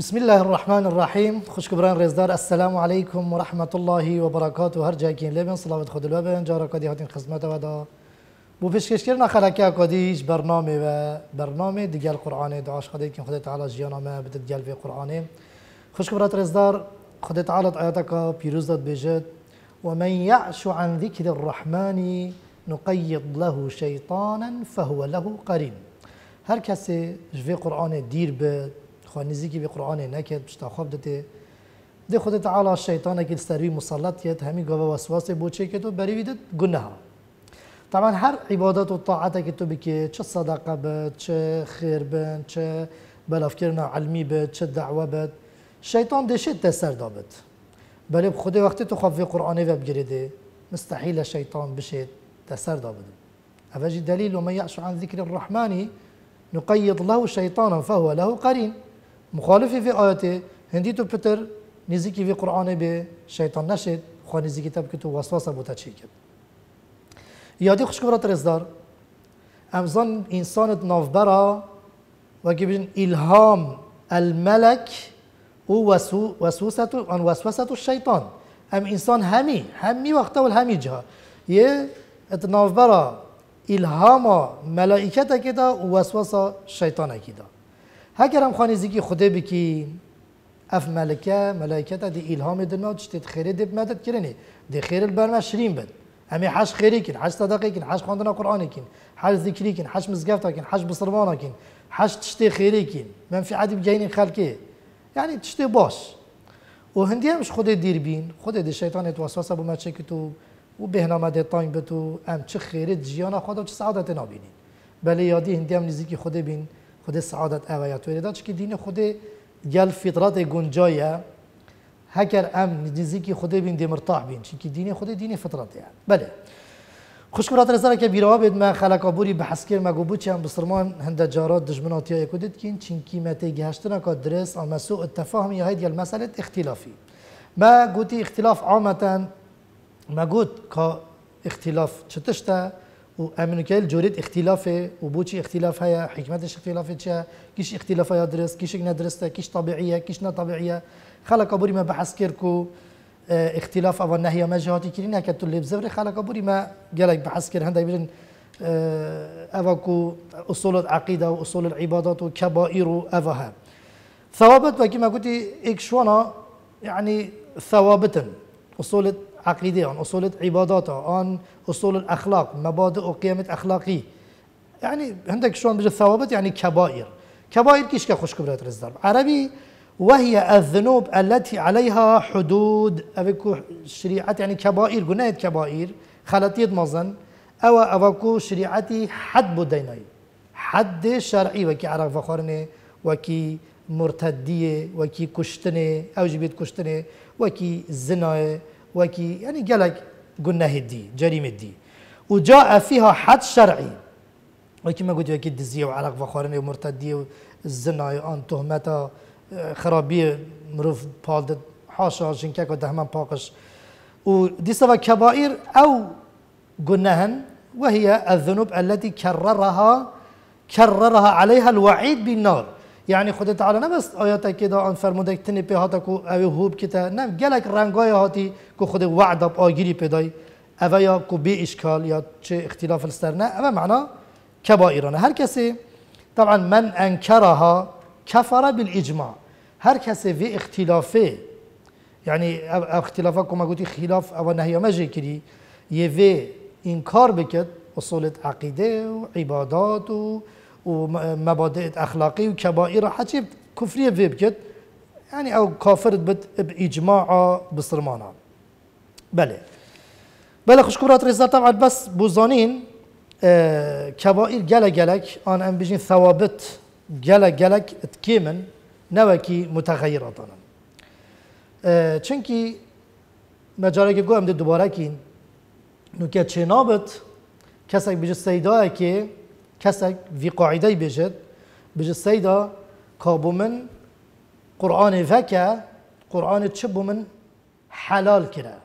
بسم الله الرحمن الرحيم خوش كبران رزدار السلام عليكم ورحمة الله وبركاته هر جاكين لبن صلاة خود لبن جارة کدی هاتين خزمة ودا بو فشكش كرنا خلقا قديش برنامه و برنامه دیگر قرآن دعاش خدای كن خدا تعالى جيانا ما بدد دیگر في قرآن خوشگبرات رزدار خدا تعالی آیات کا پیروز داد بجد ومن يعش عن ذكر الرحمن نقید له شيطانا فهو له قرین هر كسي جفي قرآن دير بد خو نزيكي بقرآن نكت بشتا خواب دته ده خود تعالى الشيطان كي السروي مسلط كت همي غوا وسواس بوچه كتو بري ويدت گناه طبعا هر عبادت و طاعت تو بكي چه صدقه بد چه خير بد چه بلافكرنا علمي بد چه دعوه بد شيطان ده شد تسر دابد بل خود وقتی تو خواب خوف قرآن و بگیرده مستحيل الشيطان بشد تسر دابد هذا دليل ومن يعش عن ذكر الرحمن نقيض له شيطانا فهو له قرين مخالف وی آیت هندی تو پتر که وی قرآن به شیطان نشد، خو نزدیکی که تو وسوسه بوده چی کرد یادی خوشکورات رزدار امزان انسانت نافبرا و گبین الهام الملک او وسوسه ان شیطان الشیطان ام انسان همی همی وقت و همی جا یه اتنافبرا الهام ملائکت که و وسوسه شیطان دا. هم خانی زیگی خوده بکی اف ملکه مەلایکەتە دی ایلهام ئیلهامی دنەوە تشتێت خێرە دێ مەدەت کرێنێ خیری کن حش حش بن حش حەش کن حش تەدەقیکن حەش کن قورآانێکین حش کن کن حش کن حش حەش خیری کن منفعاتی بگین خلکه یعنی تشتێ باش و همش خوده دیر بین خوده دی شەیتانێت بو مچکتو و و بهنامە دی بتو بتو چه چه خێرت ژیانە خۆدا چه سعادت نابینین بله یادی هندیم نزی نزیکی خود بین خود سعادت اوه یا توی داد که دین خود گل فطرت گنجایه هکر ام نزدیکی خود بین مرتاح بین چون که دین خود دین فطرت یعنی بله خوش کرات رزاره که بیروا بید ما خلقا بوری به حسکر مگو بود چند بسرمان هنده جارات دجمناتی های کدید کن چین متی گهشتنا که درس اما سوء التفاهم یا هید مسئله اختلافی ما گوتی اختلاف عامتا ما گوت که اختلاف چتشته وامن كل جوريت اختلافه وبوشي اختلاف هيا حكمات اختلاف هيا كيش اختلاف هيا درس كيش ندرسته كيش طبيعيه كيش نا طبيعيه خلق ابوري ما بحث كيركو اه، اختلاف او نهي ما جهاتي كرينا كتلب زبر خلق ابوري ما قالك بحث كير هندا بيجن أفاكو أصول العقيدة وأصول العبادات وكبائر وأفها ثوابت وكما قلت إكشونا يعني ثوابتا أصول عقيدة عن أصول عباداته عن أصول الأخلاق مبادئ وقيم أخلاقي يعني عندك شلون بيجي الثوابت يعني كبائر كبائر كيش كخوش كبرت رزدار عربي وهي الذنوب التي عليها حدود أبكو شريعة يعني كبائر قلنا كبائر خلطيت مظن أو أبكو شريعتي حد بديناي حد شرعي وكي عرب فخورني وكي مرتدية وكي كشتني أو جبت كشتني وكي زناي وكي يعني قالك قلنا دي جريمة دي وجاء فيها حد شرعي وكما قلت وكي دزية وعلاق فخورني ومرتدي والزنا أن تهمته خرابية مروف بالد حاشا جنكاك ودهمان باقش ودي سوا كبائر أو قلناهن وهي الذنوب التي كررها كررها عليها الوعيد بالنار یعنی خود تعالی نبس آیات که دا آن فرموده که تنی پیهاتا که اوی حوب خوب کتا نه گلک رنگای هاتی که خود وعدا اب آگیری پیدای اوی یا که بی اشکال یا چه اختلاف الستر نه اوی معنا کبا ایرانه هر کسی طبعا من انکرها کفر بالاجماع هر کسی وی اختلافه یعنی اختلافا که ما گوتی خلاف او نهی مجی کری یه وی انکار بکد اصولت عقیده و عبادات و ومبادئ أخلاقي وكبائر حتى كفرية فيبكت يعني أو كافر بد بإجماع بصرمانا بله بله خشكورات رزال طبعا بس بوزانين آه كبائر جلا جلك أنا أم بيجين ثوابت جلا جلك تكيمن نوكي متغيرات أنا آه چونكي مجاره که گویم دوباره کین نو که چنابت کسی بیجه سیدایه که كسك في قاعدة بجد بجد سيدا كابو من قرآن فكا قرآن تشبو من حلال كرا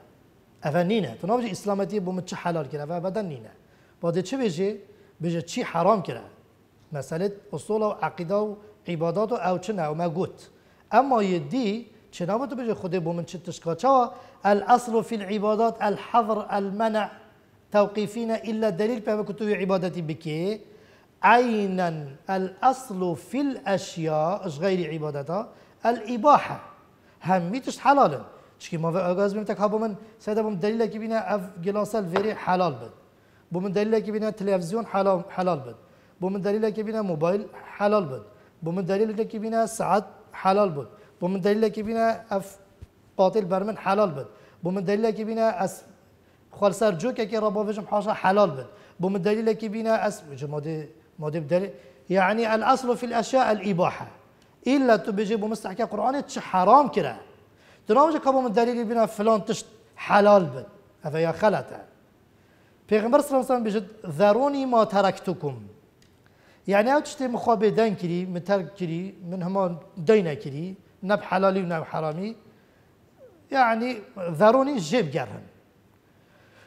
ئەە نینە تو ناوجی ئیسلامەتی بۆ من حلال كرا کرا نينة نینە چه دێ چ بێژێ بژە چی حرام کرا مەسەلت ئوسۆڵە و عقیدا و عیبادات و ئەو چ ناومە گوت ئەمما یدی چنابت بجي خدي بو من شتش كاتشوا الأصل في العبادات الحظر المنع توقيفين إلا دليل بها كتب عبادتي بكيه عينا الأصل في الأشياء اش غير عبادتها الإباحة هميتش حلال اش كيما غاز أغاز بمتك هابو من سيدا بم دليل كي بينا أف جلاسة الفيري حلال بد بم دليل كي بينا تلفزيون حلال حلال بد بم دليل كي بينا موبايل حلال بد بم دليل كي بينا ساعات حلال بد بم دليل كي بينا أف قاتل برمن حلال بد بم دليل كي بينا أس خالصار جوكا كي ربا فيجم حاشا حلال بد بم دليل كي بينا أس جمادي يعني الأصل في الأشياء الإباحة إلا بيجيبوا مستحكي قرآن تش حرام كده تناوجه كابو من دليل بنا فلان تش حلال بن هذا يا خلته پیغمبر صلی الله علیه و بجد ذروني ما تركتكم يعني او تشتي مخابه دين كري من ترك كري من هما دينا كري نب حلالي ونب حرامي يعني ذروني جيب جرهم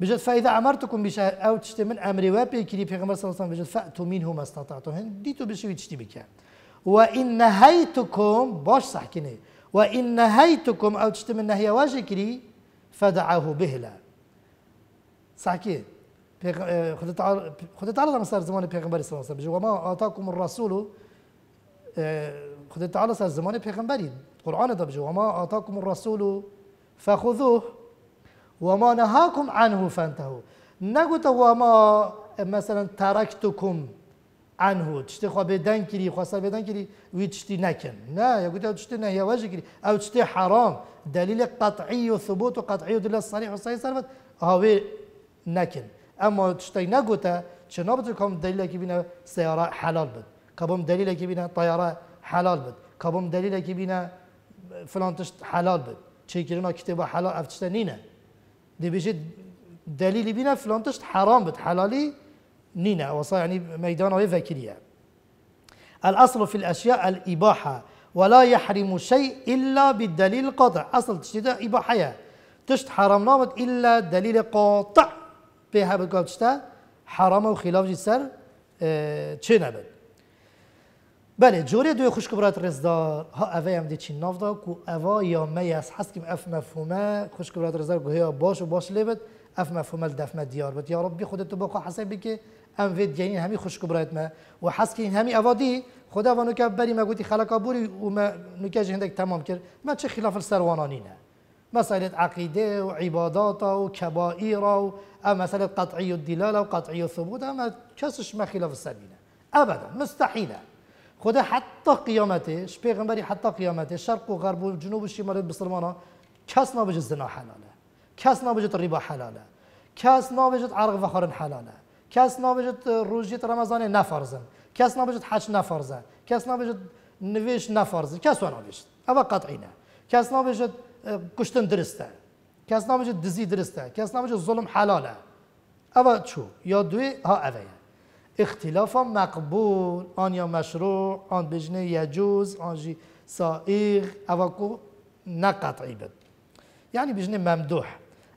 بجد فإذا عمرتكم بشهر أو تشتي من أمري وابي كريب في غمر صلى الله عليه وسلم بجد فأتوا منه ما استطعتم هن ديتوا بشوي تشتي بك وإن نهيتكم باش صح كني وإن نهيتكم أو تشتي من نهي واجي كري فدعاه بهلا صح كي خدت تعالى لما صار زمان البيغمبري صلى الله عليه وسلم وما اعطاكم الرسول آه، خدت تعالى صار زمان البيغمبري القرآن ده وما اعطاكم الرسول فخذوه وما نهاكم عنه فانتهوا نگوته وما مثلا تركتكم عنه تشتی خو بدن کری سر بدن کری وی تشتی نکن نه یا گوته او تشتی نه یواجه کری او تشتی حرام دلیل قطعی و ثبوت و قطعی و دلیل صریح و صحیح صرفت هاوی نکن اما تشتی نگوته چنا بترکم دلیل که بینه سیاره حلال بد کبم دلیل که بینه طیاره حلال بد کبم دلیل که بینه فلان تشت حلال بد چه کرنا حلال افتشتنینه دي بيجي دليل بينا فلان تشت حرام بت حلالي نينا وصا يعني ميدان وي الأصل في الأشياء الإباحة ولا يحرم شيء إلا بالدليل القاطع أصل تشتيدا إباحية تشت حرام نامت إلا دليل قاطع بها بتقول تشتا حرام وخلاف جسر تشينا آه، بد بله جوری دوی خوش برات رزدار ها اوه هم دی چین نافدا که اوه یا می از حس کم اف مفهومه خوش برات رزدار یا باش و باش لیبت اف مفهومه دف دیار بود یا بی خودتو تو بخو حسابی که ام وید یعنی همی خوش برات ما و حس که این همی اوه دی خدا و نوکه بری ما گوتی خلقا بوری و ما نوکه جهندک تمام کرد ما چه خلاف و مسألة و وعبادات قطعی و مسألة قطعي الدلالة وقطعي الثبوت أما کسش ما خلاف السر أبدا مستحيلة خدا حتی قیامتش پیغمبری حتی قیامتش شرق و غرب و جنوب و شمال مسلمان کس نابجد زنا حلاله کس نابجد ربا حلاله کس نابجد عرق و خارن حلاله کس نابجد روزیت رمضان نفرزن کس نابجد حج نفرزه کس نابجد نویش نفرزه کس و نابجد اما قطعی نه کس نابجد کشتن درسته کس نابجد دزی درسته کس نابجد ظلم حلاله اما چو یا دوی ها اوه اختلاف مقبول آن یا مشروع آن بجنه یجوز آن جی سائغ اوکو نقطعی بد یعنی بجنه ممدوح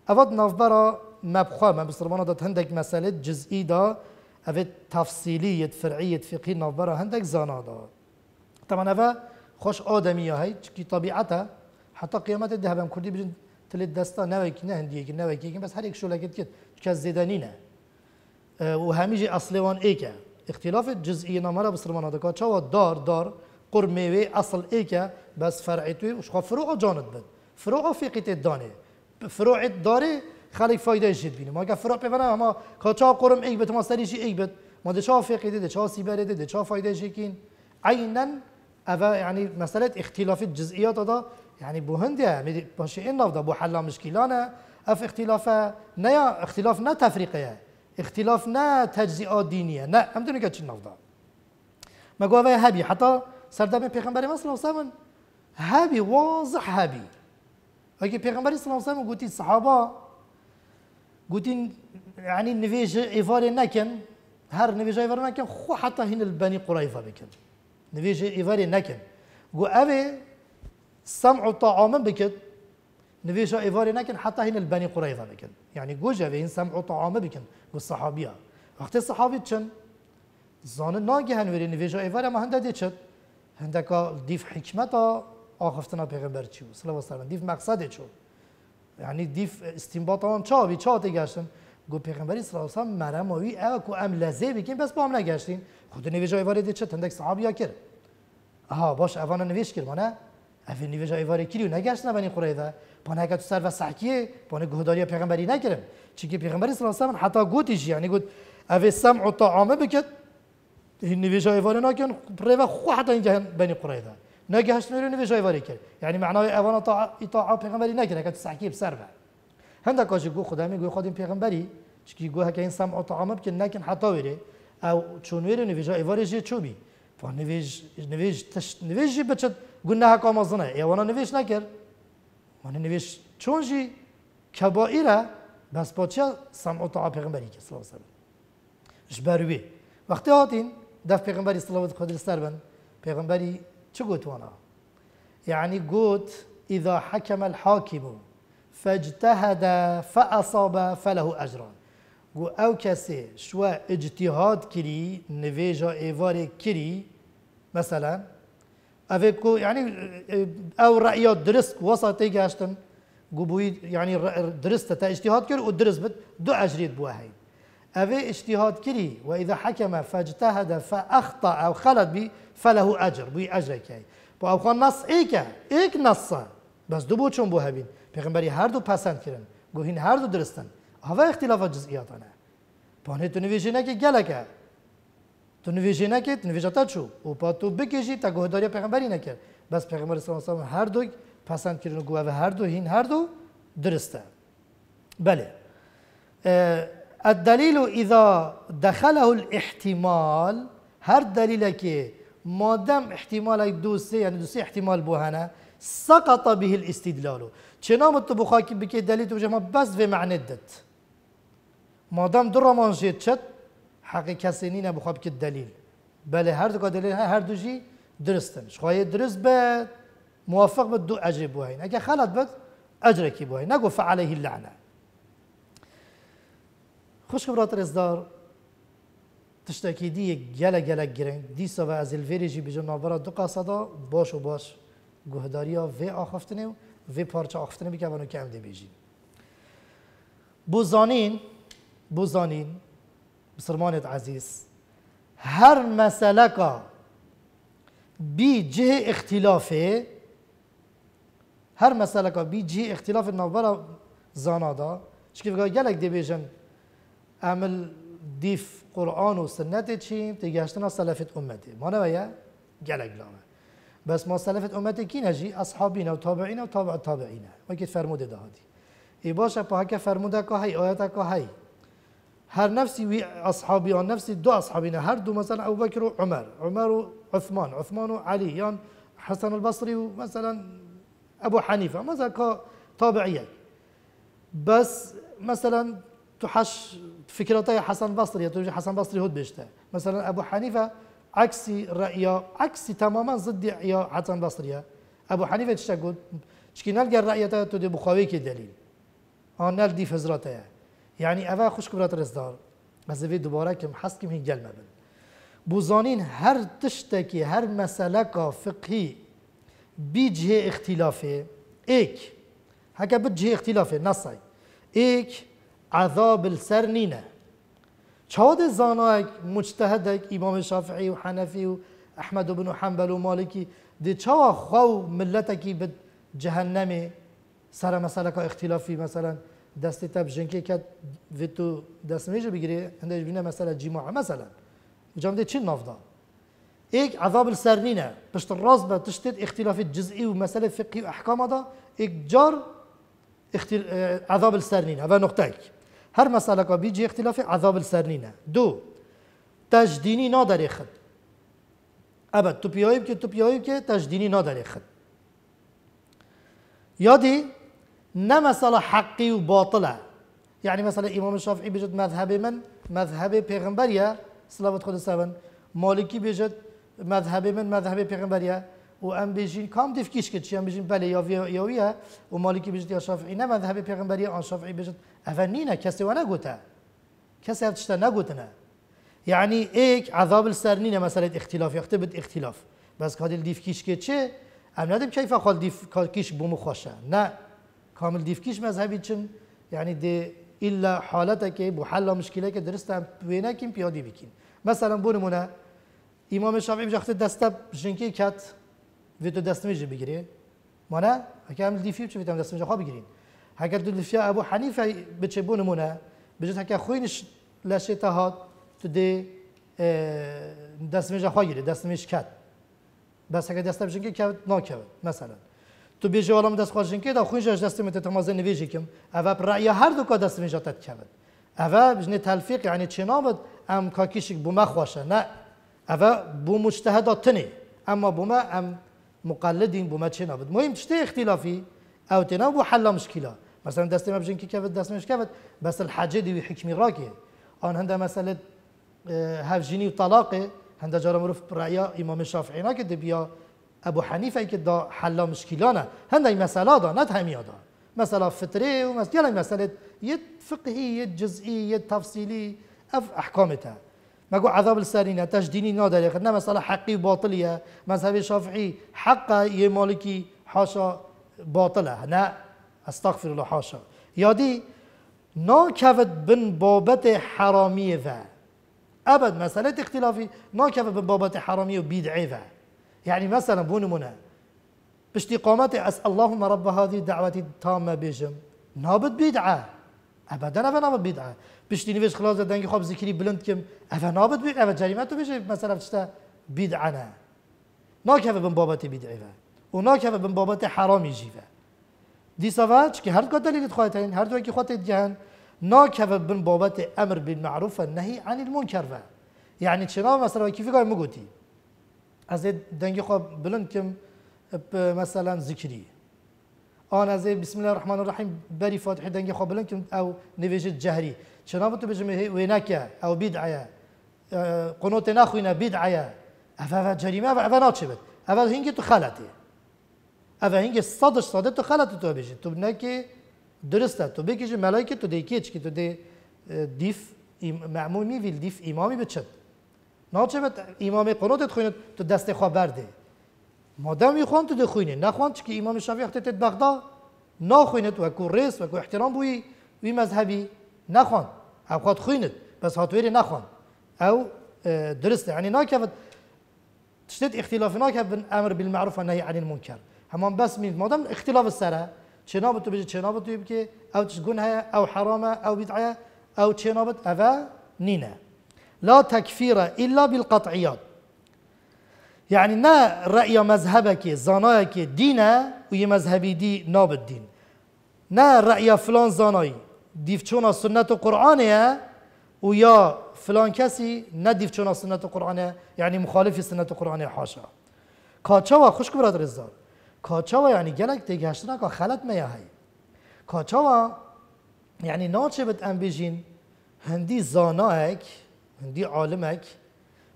اواد نافبرا مبخواه من بسرمانا داد هندک مسئله جزئی دا او تفصیلیت، فرعی فقهی نافبرا هندک زانا دا طبعا او خوش آدمی هی چکی طبیعتا حتی قیامت دهبم کردی بجن تلید دستا که نه هندیه که که بس هر یک شولکت که چکا زیدنی نه اه، و همیج اصلی وان ایکه اختلاف جزئی نمره بسر مناطقه چوا دار دار قر میوه اصل ایکه بس فرعی توی و خو فروع جاند بد فروع فقیت دانه فروع داره خلق فایده جد بینه ما که فروع پیونه اما که قرم ایک بد ما سریشی ایک بد ما ده چا فقیده ده چا سیبره ده ده چا فایده جکین عینا أبا يعني مسألة اختلاف الجزئيات هذا يعني بو باشه این إن بو حلا مشکلانه أف اختلاف نه اختلاف نه تفريقية اختلاف نه تجزیات دینیه نه همدونه که چی ما مگو اوه هبی حتی سردم پیغمبر ما صلی الله علیه هبی واضح هبی اگه پیغمبر صلی الله علیه گوتی الصحابة گوتی یعنی نویج ایوار نکن هر نویج ایوار نکن خو حتی هن البنی قريفة بکن نویج ایوار نکن گو أبي سمع طعام بکن نویشا ایواری نکن حتی هین البنی قریظه بکن یعنی يعني گوجه و این سمع و طعامه بکن گو صحابیه وقتی صحابی چن زانه ناگه هنوری نویشا ایواری ما هنده دی چد هنده که دیف حکمتا آخفتنا پیغمبر چیو صلی اللہ وسلم دیف مقصد چو یعنی يعني دیف استنباطان چا بی چا تگشتن گو پیغمبری صلی اللہ وسلم مرم آوی ام لذه بکن بس با هم نگشتین خود نویشا ایواری دی چد هندک صحابیه کرد آها باش اوانا نویش کرد ما نه اوی نویشا ایواری کریو نگشتن بنی پانه اگه تو سر و سحکیه پانه گهداری پیغمبری نکرم چونکه پیغمبر صلی الله علیه و حتی گوتیش یعنی گفت او سمع و طعامه بکد این نویش ایوانه نکن پرو خو حتی اینجا بین قرآن ده نگه هشت میرو نویش ایوانه کرد یعنی معنای ایوانه طاعه پیغمبری نکرد اگه تو سحکی بسر بر هنده کاش گو خدا می گو خودم پیغمبری چونکه گو هکه این سمع و طعامه بکن نکن حتی ویره او چون ویره نویش ایوانه جه چوبی فنویش نویش تش نویش بچت گناه کامازنه ایوانه نویش نکرد معنی نویش چون جی کبائره بس با چه سمع و طاعه پیغمبری که صلی الله علیه اش بروی وقتی آتین دف پیغمبری صلی الله علیه سر بند پیغمبری چه گوت وانا یعنی گوت اذا حکم الحاکم فاجتهد فاصاب فله اجران گو او کسی شو اجتهاد کری نویجا ایوار کری مثلا ئەێ ینی ئەو ڕعە درست وەسەی گەشتن گوبووی ینی درستە تا ئشتیهات کرد و درست بت دو ئەژریت بووە هەین ئەوێ ئشتیهات کردی و ئیدا حەکەمە فەجتا هەدە فەختا ئەو خەلت بی فەلەه ئەجر بووی ئەژێکی بۆ ئەوخوا نەس ئیکە ئیک نەسە بەس دوو بۆ چۆن بۆ هەبین پێغمبەری هەردوو پەسەند کردن گوهین هەردوو درستن هەوا اختیلافە جزئیاتانە پانێت نوێژینەکی گەلەکە تو نویژه نکرد نویژه شو و پا تو بکشی تا گهداری پیغمبری نکرد بس پیغمبر صلی الله علیه هر دو پسند کردن گوه و هر دو هین هر دو درسته بله الدلیل اذا دخله الاحتمال هر دلیل که مادام احتمال دو سه یعنی دو سه احتمال بوهنه سقط به الاستدلال چنام تو بخاکی بکی دلیل تو بس به معنی دت مادام دو رمان شد چت حق کسی نه بخواب که دلیل بله هر دو دلیل هر جی درستن شخواه درست به موافق به دو اجر بوهین اگه خلط بد اجر کی بوهین نگو فعلیه اللعنه خوش کبرات رزدار تشتکی دی گله گله گرنگ دی سو از الویریجی بجن نابرا دو قصدا باش و باش گهداری و آخفتنه و پارچه آخفتنه بکنه و کم دی بیجین بوزانین بصرمانة عزيز هر مسلك جه اختلافه هر مسلك جه اختلاف النوبرة زانادا شكيف قال جلك دي بيجن عمل ديف قرآن و سنت چیم تگشتنا سلفت امتی ما نویا گلگ لامه بس ما سلفت امتی کی نجی أصحابينا و تابعین و تابع تابعین وکیت فرموده دهادی ای باشه پا هکه فرموده که آیت که هر نفسي وي اصحابي آن نفسي دو اصحابينا هر دو مثلا ابو بكر وعمر عمر وعثمان عثمان وعلي و حسن البصري ومثلا ابو حنيفه مثلا که بس مثلا تحش فكرتي حسن بصري تجي حسن بصري هود بيشته مثلا ابو حنيفه عكسي رايه عكسي تماما ضد يا حسن بصري ابو حنيفه تشتغل تشكي نلقى الرايه تدي بخاوي كدليل هون نلقى فزرته یعنی ئەە خوشکبرات ڕێزدار کم دوبارەکەم حەستکیم هی گەلمەبن بۆ زانین هەر کا فقهی بی جه اختلافه ایک ئێک هەکە جه اختلافه نصای ایک عذاب سەر نینە چاودێ زانایك مجتهدك امام شافعی و حنفی و احمد بن حنبل و مالکی دي چوا خو ملتكي بد جهنمي سر مسألة اختلافي مثلا تاب جنگی که وی تو دست میشه بگیری اندیش بینه مثلا جیموع مثلا جامده چی نافدا یک عذاب پشت راز به باش اختلاف جزئی و مثلا فقی و احکام دا یک جار اختل... اه، عذاب و نقطه نقطيك هر که بیجی اختلاف عذاب السرنينة دو تجدینی نداری خد أبد تو که تو تبيايب که تجدینی نداری خد یادی نه مسألة حقي وباطلة يعني مثلا امام الشافعي بيجد مذهب من مذهب بيغمبريا صلاة خود سبن مالكي بيجد مذهب من مذهب بيغمبريا و ام بيجين كام ديف كيش كتش ام بيجين بله يا يوية و مالكي بيجد يا شافعي نه مذهب پیغمبرية آن شافعي بيجد افنينه كسي و نگوته كسي افتشته نگوتنه يعني ايك عذاب السرنينه مسألة اختلاف يختبت اختلاف بس كادل ديف كيش كتشه ام ندم كيف قال ديف كيش بومو خوشه نه کامل دیفکیش مذهبی چن یعنی دی الا حالته که بو حل مشکله که درست پینا کیم پیادی بکین مثلا بونمونه امام شافعی بجاخته دستب جنکی کت و تو دست میجی بگیری مانه نه، هم دیفی چه دست میجا خواه بگیرین دو دیفیا ابو حنیفه بچه بونمونه بجت هکه خوینش لشه تهاد تو دی دست میجا خواه گیری دست میش کت بس اگر کات بجنکی کت مثلا تو بیجه ولام دست خواجین که دا خونجا دست مت تماز نویجی کم اوه پر رأی هر دو که دست میجا تت اوه اوا بجنه تلفیق یعنی چی نامد ام کاکیش بوم خواشه نه اوه بوم مجتهدات تنی اما بوم ام مقلدین بوم چی نامد مهم تشتي اختلافی او تنا بو حل مشکل مثلا دست ما بجن که كبد دست مش كبد بس الحاجه دي حکمی راکی ان هندا مساله هفجيني وطلاقه هندا جرم رف برايا امام شافعی نکد بیا ابو حنیفه که دا حلا مشکیلانه هندای مسئله دا نت همیه دا مثلا فطره و مثلا مسئله یه فقهی یه جزئی یه تفصیلی اف احکامته مگو عذاب السرینه تجدینی نداره نه مثلا حقی باطلیه مذهب شافعی حق یه مالکی حاشا باطله نه استغفر الله حاشا یادی ناکفت بن بابت حرامیه و ابد مسئله اختلافی ناکفت بن بابت حرامی و بیدعه و يعني مثلا بون منه باستقامتي أس اللهم رب هذه الدعوة التامة بجم نابد بدعة أبدا أبا نابد بدعة بشتي نويش خلاص دنگي خواب ذكري بلند كم افا نابد بدعة أبا جريمته بيجي مثلا بشتا بدعنا ناكفه بن بابت بدعه و ناکفه بن بابت حرامی جیوه دي وجه كي هر دو دلیلت خواهد هین هر دوی که خواهد جهن ناکفه بن بابت امر بالمعروف والنهي عن المنكر يعني یعنی مثلا كيف قال مگوتی از دنگی خواب بلند کم مثلا ذکری آن از بسم الله الرحمن الرحیم بری فاتحه دنگی خواب بلند کم او نویجه جهری چنابه تو بجمه وینکه او بیدعیه قنوت نخوینه بیدعیه او او جریمه او او ناچه بد او هنگی تو خلطه او هنگی صدش صده تو خلطه تو بجی تو نکه درسته تو بکیجی ملائکه تو دیکیچ که تو دی دیف معمومی ویل دیف امامی بچد ناچه امام قنوتت خوینه تو دست خواه برده مادام یخوان تو دخوینه نخوان چه که امام شافعی وقتی تد بغدا نخوینه و کو ریس و کو احترام بوی وی مذهبی نخوان او خواد خوینه بس هاتویری نخوان او درسته يعني ناكفت تشتت اختلاف ناكف بين امر بالمعروف والنهي عن المنكر همان بس من مادام اختلاف السره چنابت بيجي چنابت يبكي او تشقونها او حرامه او بدعه او چنابت افا نينا لا تكفير إلا بالقطعيات يعني نا رأي مذهبك زنايك دينا وي مذهبي دي ناب الدين نا رأي فلان زناي ديفتشونا سنة القرآن ويا فلان كسي نا ديفتشونا سنة القرآن يعني مخالف سنة القرآن حاشا کاچاوا خوش كبرات رزدار کاچاوا يعني جلك دیگه كخلت ما هاي میهی يعني ناتشبت ام بيجين هندي زانایک دي عالمك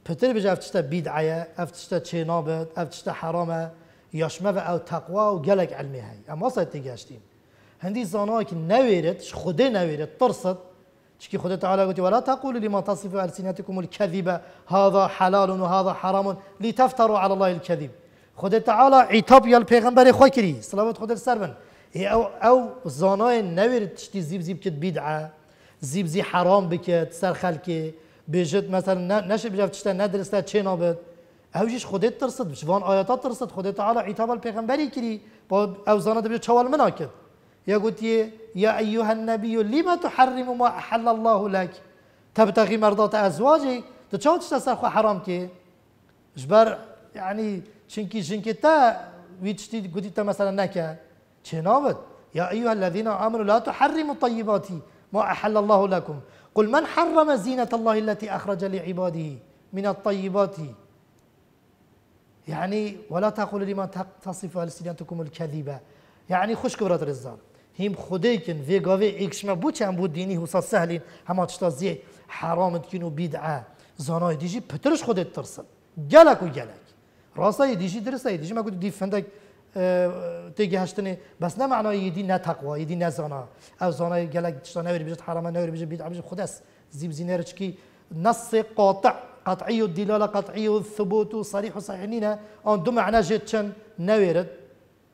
پتر بجا افتشتا بدعية افتشتا چنابت افتشتا حرامة يشمه او تقوى و گلك علمي هاي اما سايت تگشتين هندي زاناك نويرت خده نويرت ترصد چكي خده تعالى قلت ولا تقول لما تصف ألسنتكم الكذبة هذا حلال وهذا حرام لتفتروا على الله الكذب خده تعالى عتاب يا البيغمبر خواه كري صلوات خده السربن او او زانای نويرت تشتی زيب زيب كت بدعه زيب زي حرام بكت سر خلکه بيجت مثلا نشب جاب تشتا ندرس تشينا بد اوجيش خودت ترصد بش وان آیاتات ترصد خودت على عتاب الپیغمبری کری با اوزانه دبیو چوال مناکد یا گوتی یا ایها النبی لما تحرم ما احل الله لك تبتغي مرضات أزواجي تو چاو تشتا سر خو حرام کی جبر يعني چنکی چنکی تا ویچتی گوتی تا مثلا نکه چنابت يا أيها الذين آمنوا لا تحرموا الطيبات ما أحل الله لكم قل من حرم زينة الله التي أخرج لعباده من الطيبات يعني ولا تقول لما تصف ألسنتكم الكذبة يعني خوش كبرت رزان هم خديكن في ویگاوی اکشما بو چند بود ديني حسا سهل همه تشتازي حرام حرامت بدعة و ديجي بترش دیجی پترش خودت ترسن گلک و گلک ديجي ما درسای ديفندك تيجي هشتني بس نه معنای یدی نه تقوا یدی نه زانا او زانا گلک تشتا نوری بجد حرام نوری بجد بيد عبجد خودس زيب زينيرش كي نص قاطع قطعي الدلالة قطعي الثبوت صريح وصحيح نينا أن دو معنى جتشن نويرد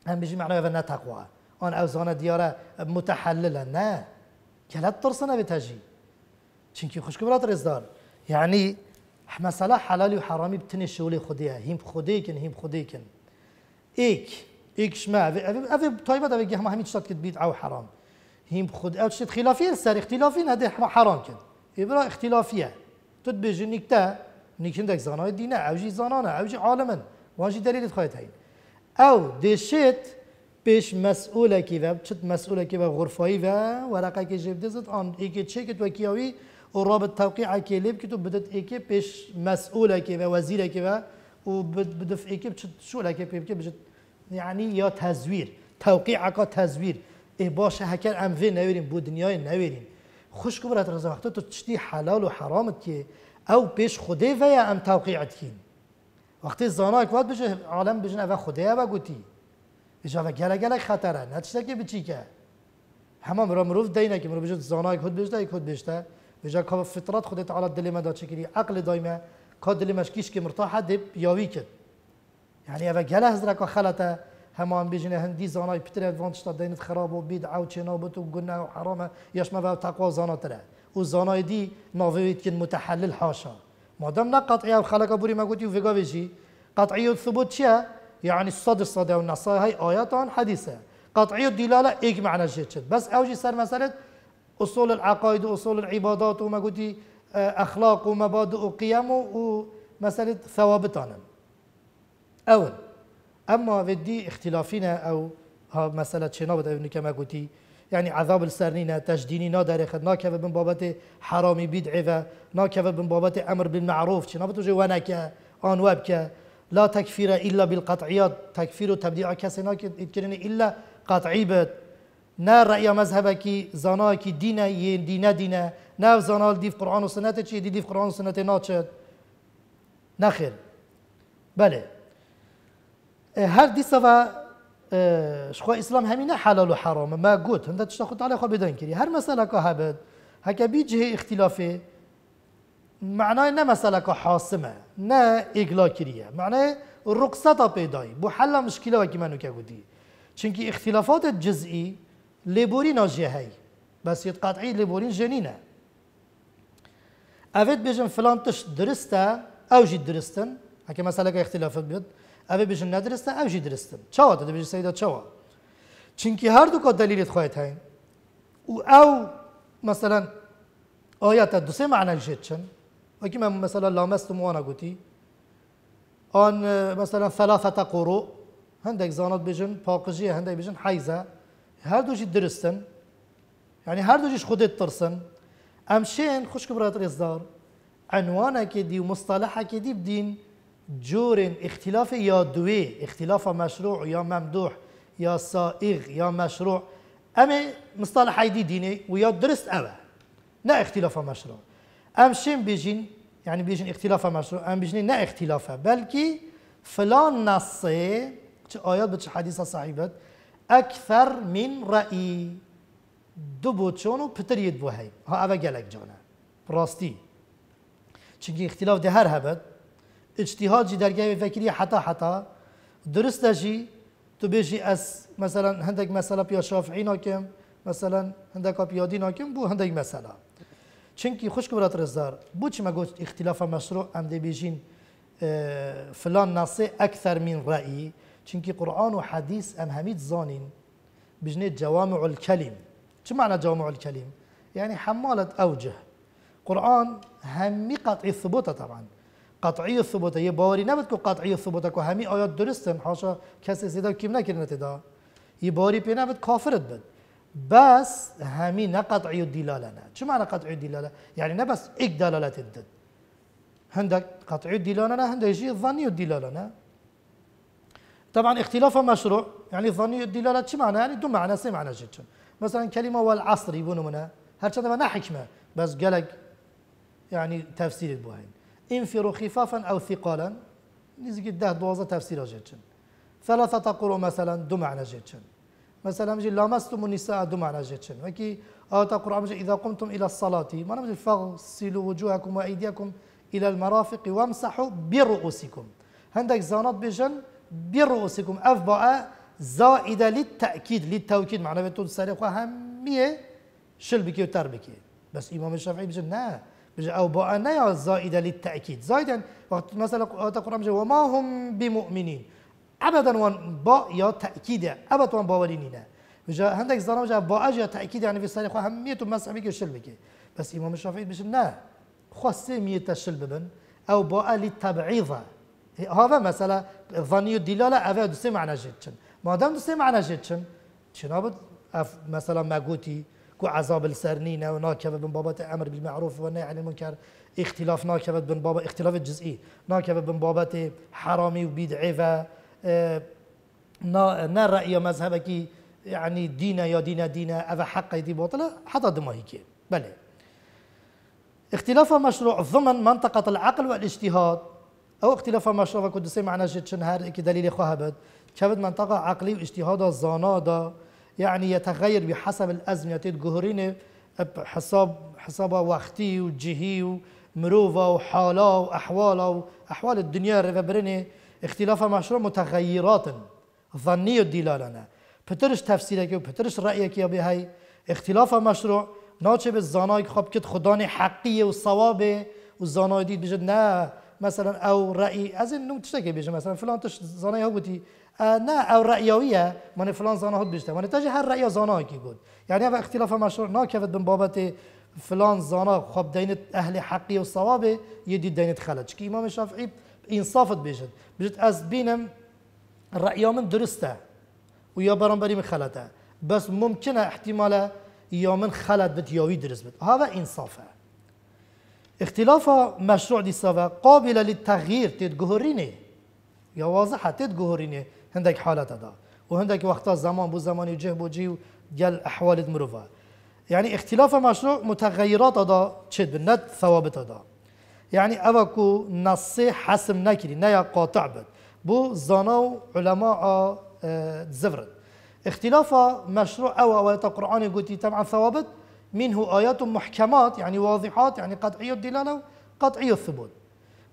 هم بيجي معنى نه تقوى أن أو زانا ديارة متحللة نا كلات ترسنا بتجي چونكي خوش كبرات رزدار يعني مثلا حلالي وحرامي بتني شولي خديها هم خديكن هم خديكن ایک ایکش شما اوه تایبت اوه گه همه همین چطور کد بید او حرام هیم خود او چطور خلافیه سر اختلافی نده حرام کن ایبرا اختلافیه تو بیجی نکته نکندک زانای دینه زنانه او اوجی عالمن وانجی دلیلت خواهد هین او دیشت پیش مسئوله کی و چت مسئوله کی و غرفایی و ورقه کی جیب دزد آن ایکی چه که تو کیاوی و رابط توقیع کی لیب که بدت ایکی پیش مسئوله کی و وزیره کی و و وبدفعک بتشد شو لک بجد یعنی یعنی يا تزوير توقيعك تزوير إيه باشه هكر ام في نویرین بو دنیای نویرین خوش کو برات رزا وقتا تو تشتی حلال و حرامت که او پیش خوده و یا ام توقیعت کین وقتی زانا وقت بشه عالم بجن اول خوده و گوتی بشه و گله گله خطره نتشته که بچی که همه مرا مروف دینه که مرا بجد زانا خود بشته خود بشته بجا که فطرت خودت علا دل مدا چکری عقل دایمه قد لمش كيش كي مرتاحة دب یعنی يعني گله جلا هزرك خلطة همان هندی هندي زاناي بتره تا دينت خراب و بدعة و چنابت و قلنا و حرامة يش ما تقوی زانا تره او زاناي دي ناويت كن متحلل حاشا ما دام نقطعي او خلقة بوري ما قطعی و ثبوت بيجي یعنی الثبوت شا يعني الصد الصد والنصائح هي آيات حديثة قطعية دلاله إيج معنى بس أوجي سر مسألة أصول العقائد وأصول العبادات وما قلتي اخلاق ومبادئ وقيم ومساله ثوابتنا اول اما بدي اختلافنا او ها مساله شنابت او كما قلتي يعني عذاب السرنين تجديني نادر خد ناكه بن بابت حرامي بدعه ناكف بن بابت امر بالمعروف شنو وجه وناك آن وبك لا تكفير إلا بالقطعيات تكفير وتبديع كسنا إلا قطعي بد نه رأي مذهبك زناكي دينا دينا دينا دينه نه زنال دیف قرآن و سنت چی دی دیف قرآن و سنت ناچد نخیر بله هر دی و شخوا اسلام همینه حلال و حرام ما گوت هنده تشتا خود تعالی خواه بدن کری هر مسئله که هبد هکه بی جه اختلافه معنای نه مسئله که حاسمه نه اگلا کریه معنای رقصتا پیدایی بو حل مشکله وکی منو که گودی چنکی اختلافات جزئی لبوری ناجیه هی بس قطعی لبوری جنینه افيد بيجن فلان تش درسته او جی درستن هكي مسألة که اختلاف بيد افيد بيجن ندرستا او جی درستن چوا داده بیژن سيدا چوا چونکی هر دو که دلیلت خواهد هین و او مثلا آیات دوسي معنى معنی جد چن وکی من مثلا لامست موانا گوتی آن مثلا ثلاثة قروء هندك زانات بيجن باقجية هندك بيجن حيزة هر دو جي درستن يعني هر دو جيش خودت ترسن امشين خوش كبرات الاصدار عنوانك دي ومصطلحك دي بدين جورين اختلاف يا دوي اختلاف مشروع يا ممدوح يا صائغ يا مشروع اما مصطلح هيدي ديني ويا درست اوا نا اختلاف مشروع ام شين بيجين يعني بيجين اختلاف مشروع ام بيجين نا اختلافه بلكي فلان نصي آيات بتش حديثة صحيبة أكثر من رأي دو بوچون و پتر ید بو هی ها اوه گلک جانه راستی چونکه اختلاف ده هر هبد اجتهاد جی درگاه فکری حتا حتا درست جی تو بیشی از مثلا هندک مسئله پیا شافعی ناکم مثلا هندک پیادی ناکم بو هندک مسئله. چونکی خوش برات رزدار بو چی مگو اختلاف مشروع ام دی بیشین فلان نصه اکثر من رأی، چونکی قرآن و حدیث ام همید زانین بجنه جوامع الکلم شو معنى جامع الكلم يعني حمالة أوجه قرآن همي قطعي ثبوتة طبعا قطعی ثبوته یه باری نبود که قطعی ثبوته که همین آیات درستن حاشا کسی سیدا کیم نکرنه تدا یه باری پی نبود کافرت بود بس نقطعي نه قطعی و معنى نه چه يعني قطعی و دلاله؟ یعنی نه بس ایک دلالت دد هندك قطعي الدلالة لا هندك يجي ظني الدلالة لا طبعا اختلاف مشروع يعني ظني الدلالة شو معنى يعني دو معنى سي معنى جدا مثلا كلمة والعصر يبون منها شنو ما حكمة بس قلق يعني تفسير البوهين انفروا خفافا أو ثقالا نزق ده دوازة تفسير جيتشن ثلاثة تقول مثلا دو معنى جيتشن مثلا مجي لامستم النساء دو معنى جيتشن وكي أو تقرأ مجي إذا قمتم إلى الصلاة ما مجي فاغسلوا وجوهكم وأيديكم إلى المرافق وامسحوا برؤوسكم عندك زانات بجن برؤوسكم أف بقى زائدة للتأكيد للتوكيد معناه انتم تسالي خو همية شل بكي وتر بكي بس إمام الشافعي بيجي نه بيجي أو بقى نه زائدة للتأكيد زائدا وقت مثلا القرآن بيجي وما هم بمؤمنين أبدا وان با يا تأكيد أبدا وان باورينينا بيجي هندك زنا بيجي با أجي يا تأكيد يعني في سالي خو همية تمسح بكي وشل بكي بس إمام الشافعي بيجي نه خو سمية تشل ببن أو با للتبعيضة هذا مثلا ظني الدلالة أفاد معنى جدا مادام دوستی معنا جد چن چنابد اف مثلا مگوتی کو عذاب السرنين وناكبت بابا بابت امر بالمعروف والنهي عن المنكر اختلاف ناكبت بن بابا اختلاف جزئي ناكبت من بابا حرامي وبدعي و اه، نا نا رأي مذهبك يعني دينا يا دينا دينا هذا حق يدي باطلة حتى دمهيك بلى اختلاف مشروع ضمن منطقة العقل والاجتهاد أو اختلاف مشروع كنت سمعنا جد شنهار دليل خواهبت شبت منطقة عقلية واجتهاد زانادة يعني يتغير بحسب الأزمة تتجهرين بحساب حسابها وقتي وجهي ومروفة وحالة وأحوالة وأحوال الدنيا رفبرني اختلاف مشروع متغيرات ظنية دلالنا بترش تفسيرك وبترش رأيك يا بهاي اختلاف مشروع ناچه به زانای خب کت خدان حقیه و صوابه و زانای دید بجد نه مثلا او رأی از این تشتا که بشه مثلا فلان تش زانای ها بودی آه، نه او رأیویه من فلان زانا هد بیشتر من تاجی هر رأی زانا کی بود یعنی او اختلاف مشهور که بن بابت فلان زانا خب دینت اهل حقی و صوابه یه دید دینت خلج کی امام شافعی انصافت بیشد بیشد از بینم رأیامم درسته و یا برام بریم خلطه بس ممکنه احتمال یا من خلط بد یاوی درست بد هذا انصافه اختلاف مشروع دي سوا قابل للتغيير تتجهريني يا واضحة تتجهريني هندك حالات هذا وهندك وقتها الزمان بو زمان يجه بو جي قال احوال مروفا يعني اختلاف مشروع متغيرات هذا تشد بالنت ثوابت هذا يعني اوكو نصي حسم نكري نيا قاطع بد بو زانو علماء آه، آه، زفرد اختلاف مشروع او ايات القران قلت تبع ثوابت منه ايات محكمات يعني واضحات يعني قطعي الدلاله قطعي الثبوت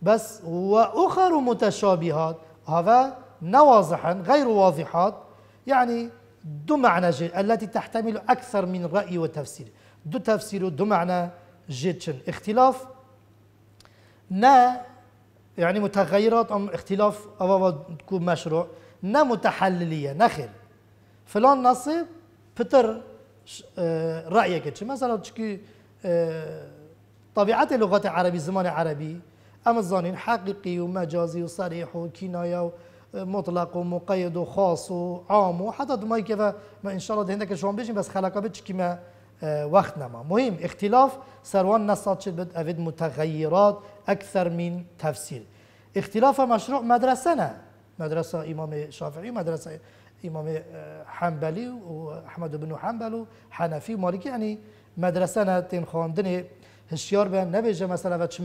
بس واخر متشابهات هذا نواضحا غير واضحات يعني معنى جيد التي تحتمل أكثر من رأي وتفسير دو تفسير معنى جيد اختلاف نا يعني متغيرات أم اختلاف أو تكون مشروع نا متحللية نخل فلان نصيب بتر آه، رأيك مثلا تشكي آه، طبيعة اللغة العربية الزمان العربي أما حقيقي ومجازي وصريح وكناية مطلق ومقيد وخاص وعام وحتى ما كيف ما ان شاء الله هندك شوان بيجي بس خلقه بيتش كما وقت نما مهم اختلاف سروان نصات شد بد افيد متغيرات اكثر من تفسير اختلاف مشروع مدرسنا مدرسه امام شافعي مدرسه امام اه، حنبلي واحمد بن حنبل وحنفي ومالكي يعني مدرسه تنخوندني هشيار بن نبيجه مثلا وش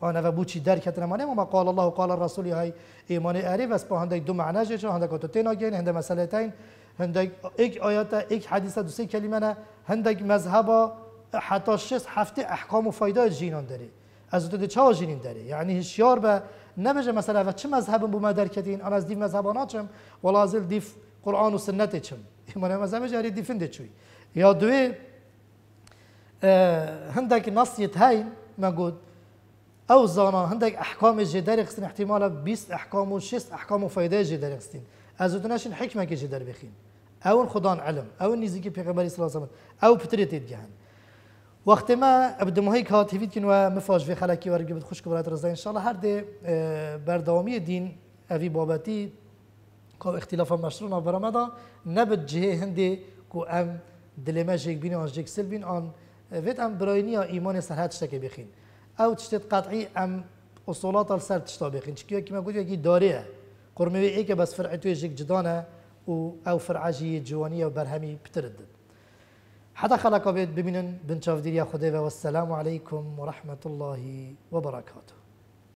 آن و بوچی در کتن مانه ما قال الله و قال رسولی های ایمان اری و با هندک دو معنی جه چون هندک تو تینا آگین هندک مسئله تین هندک ایک آیات ایک حدیث دو سه کلمه نه هندک مذهبا حتی شیست هفته احکام و فایده جینان داره از تو چه جینین داره یعنی هشیار به نبجه مثلا و چه مذهب بو ما در کتین انا از دیف ها چم ولا از دیف قرآن و سنت چم ایمان مذهب جاری دیفند چوی یا دوی نصیت هاین من او زانا هندك احكام جي درخستن احتمالا 20 احكام و 6 احكام و فايده جي درخستن از دونشن حكمه كي جي در بخين او خدان علم او نيزيكي پیغمبر صلى الله عليه وسلم او پتريت گهن وقت ما ابد مهی که هاتیفید کن و مفاج به خلقی ورگی بد خوش کبرات رزده انشاءالله هر ده بردوامی دین اوی بابتی که اختلاف مشروع برامدا نبد جهه هنده که ام دلمه جیگ بین آن جیگ سل بین آن وید ام براینی ایمان سرحد شکه بخین او تشتت قطعي ام اصولات السر تشتا انش كيو كيما قلت گوید داريا قرمي قرموی بس فرعتو يجيك جدانه و او فرعجي جوانيه و برهمي بتردد حتى خلق بيت بمنن بنشاف ديريا خديفه والسلام عليكم ورحمة الله وبركاته